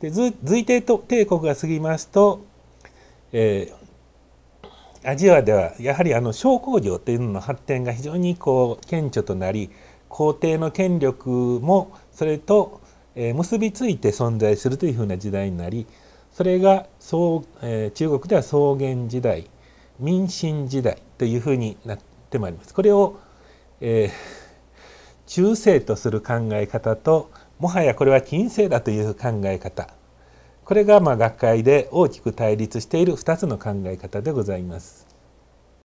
で隋帝と帝国が過ぎますと、えー、アジアではやはりあの商工業というのの発展が非常にこう顕著となり皇帝の権力もそれと、え結びついて存在するというふうな時代になりそれがそう、えー、中国では草原時代民進時代というふうになってまいります。これを、えー、中世とする考え方ともはやこれは金星だという考え方これがまあ学会で大きく対立している2つの考え方でございます。